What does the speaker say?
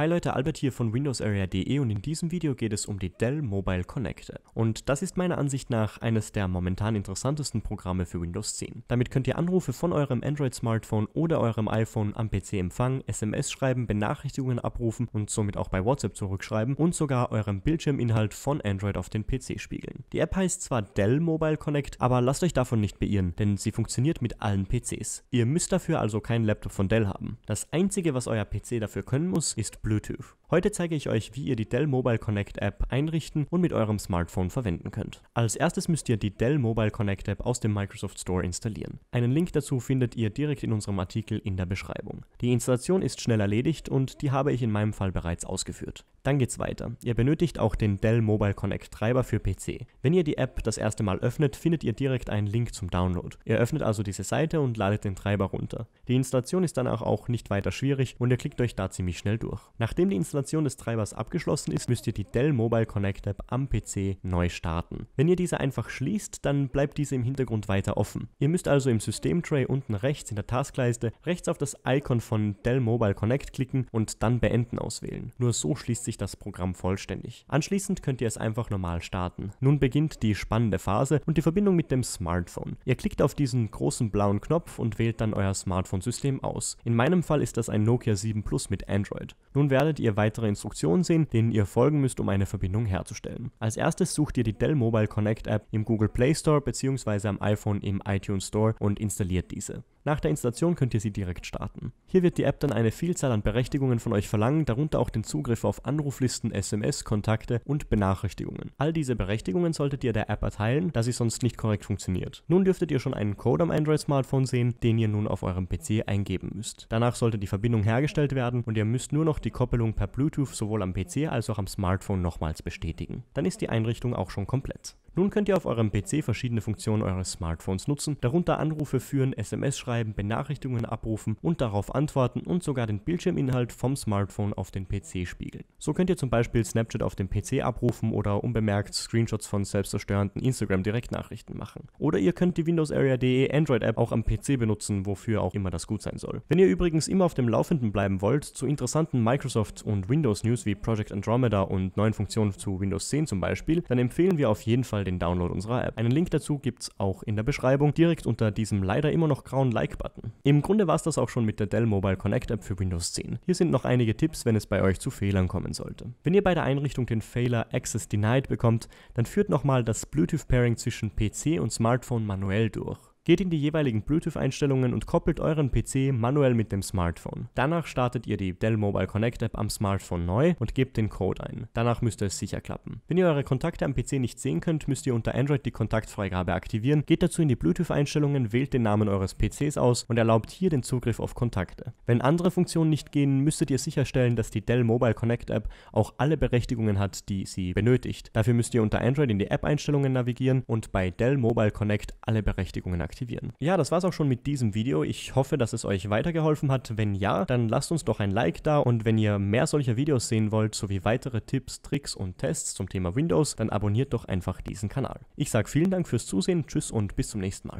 Hi Leute, Albert hier von windowsarea.de und in diesem Video geht es um die Dell Mobile Connector. Und das ist meiner Ansicht nach eines der momentan interessantesten Programme für Windows 10. Damit könnt ihr Anrufe von eurem Android-Smartphone oder eurem iPhone am PC empfangen, SMS schreiben, Benachrichtigungen abrufen und somit auch bei WhatsApp zurückschreiben und sogar eurem Bildschirminhalt von Android auf den PC spiegeln. Die App heißt zwar Dell Mobile Connect, aber lasst euch davon nicht beirren, denn sie funktioniert mit allen PCs. Ihr müsst dafür also keinen Laptop von Dell haben. Das einzige, was euer PC dafür können muss, ist Bluetooth Bluetooth. Heute zeige ich euch, wie ihr die Dell Mobile Connect App einrichten und mit eurem Smartphone verwenden könnt. Als erstes müsst ihr die Dell Mobile Connect App aus dem Microsoft Store installieren. Einen Link dazu findet ihr direkt in unserem Artikel in der Beschreibung. Die Installation ist schnell erledigt und die habe ich in meinem Fall bereits ausgeführt. Dann geht's weiter. Ihr benötigt auch den Dell Mobile Connect Treiber für PC. Wenn ihr die App das erste Mal öffnet, findet ihr direkt einen Link zum Download. Ihr öffnet also diese Seite und ladet den Treiber runter. Die Installation ist danach auch nicht weiter schwierig und ihr klickt euch da ziemlich schnell durch. Nachdem die Installation Installation des Treibers abgeschlossen ist, müsst ihr die Dell Mobile Connect App am PC neu starten. Wenn ihr diese einfach schließt, dann bleibt diese im Hintergrund weiter offen. Ihr müsst also im Systemtray unten rechts in der Taskleiste rechts auf das Icon von Dell Mobile Connect klicken und dann Beenden auswählen. Nur so schließt sich das Programm vollständig. Anschließend könnt ihr es einfach normal starten. Nun beginnt die spannende Phase und die Verbindung mit dem Smartphone. Ihr klickt auf diesen großen blauen Knopf und wählt dann euer Smartphone-System aus. In meinem Fall ist das ein Nokia 7 Plus mit Android. Nun werdet ihr weiter weitere Instruktionen sehen, denen ihr folgen müsst, um eine Verbindung herzustellen. Als erstes sucht ihr die Dell Mobile Connect App im Google Play Store bzw. am iPhone im iTunes Store und installiert diese. Nach der Installation könnt ihr sie direkt starten. Hier wird die App dann eine Vielzahl an Berechtigungen von euch verlangen, darunter auch den Zugriff auf Anruflisten, SMS, Kontakte und Benachrichtigungen. All diese Berechtigungen solltet ihr der App erteilen, da sie sonst nicht korrekt funktioniert. Nun dürftet ihr schon einen Code am Android-Smartphone sehen, den ihr nun auf eurem PC eingeben müsst. Danach sollte die Verbindung hergestellt werden und ihr müsst nur noch die Koppelung per Bluetooth sowohl am PC als auch am Smartphone nochmals bestätigen. Dann ist die Einrichtung auch schon komplett. Nun könnt ihr auf eurem PC verschiedene Funktionen eures Smartphones nutzen, darunter Anrufe führen, SMS schreiben, Benachrichtigungen abrufen und darauf antworten und sogar den Bildschirminhalt vom Smartphone auf den PC spiegeln. So könnt ihr zum Beispiel Snapchat auf dem PC abrufen oder unbemerkt Screenshots von selbstzerstörenden Instagram-Direktnachrichten machen. Oder ihr könnt die Windows Area.de Android-App auch am PC benutzen, wofür auch immer das gut sein soll. Wenn ihr übrigens immer auf dem Laufenden bleiben wollt, zu interessanten Microsoft- und Windows-News wie Project Andromeda und neuen Funktionen zu Windows 10 zum Beispiel, dann empfehlen wir auf jeden Fall mal den Download unserer App. Einen Link dazu gibt es auch in der Beschreibung, direkt unter diesem leider immer noch grauen Like-Button. Im Grunde war es das auch schon mit der Dell Mobile Connect App für Windows 10. Hier sind noch einige Tipps, wenn es bei euch zu Fehlern kommen sollte. Wenn ihr bei der Einrichtung den Fehler Access Denied bekommt, dann führt nochmal das Bluetooth-Pairing zwischen PC und Smartphone manuell durch. Geht in die jeweiligen Bluetooth-Einstellungen und koppelt euren PC manuell mit dem Smartphone. Danach startet ihr die Dell Mobile Connect App am Smartphone neu und gebt den Code ein. Danach müsste es sicher klappen. Wenn ihr eure Kontakte am PC nicht sehen könnt, müsst ihr unter Android die Kontaktfreigabe aktivieren. Geht dazu in die Bluetooth-Einstellungen, wählt den Namen eures PCs aus und erlaubt hier den Zugriff auf Kontakte. Wenn andere Funktionen nicht gehen, müsstet ihr sicherstellen, dass die Dell Mobile Connect App auch alle Berechtigungen hat, die sie benötigt. Dafür müsst ihr unter Android in die App-Einstellungen navigieren und bei Dell Mobile Connect alle Berechtigungen aktivieren aktivieren. Ja, das war's auch schon mit diesem Video. Ich hoffe, dass es euch weitergeholfen hat. Wenn ja, dann lasst uns doch ein Like da und wenn ihr mehr solcher Videos sehen wollt, sowie weitere Tipps, Tricks und Tests zum Thema Windows, dann abonniert doch einfach diesen Kanal. Ich sage vielen Dank fürs Zusehen, tschüss und bis zum nächsten Mal.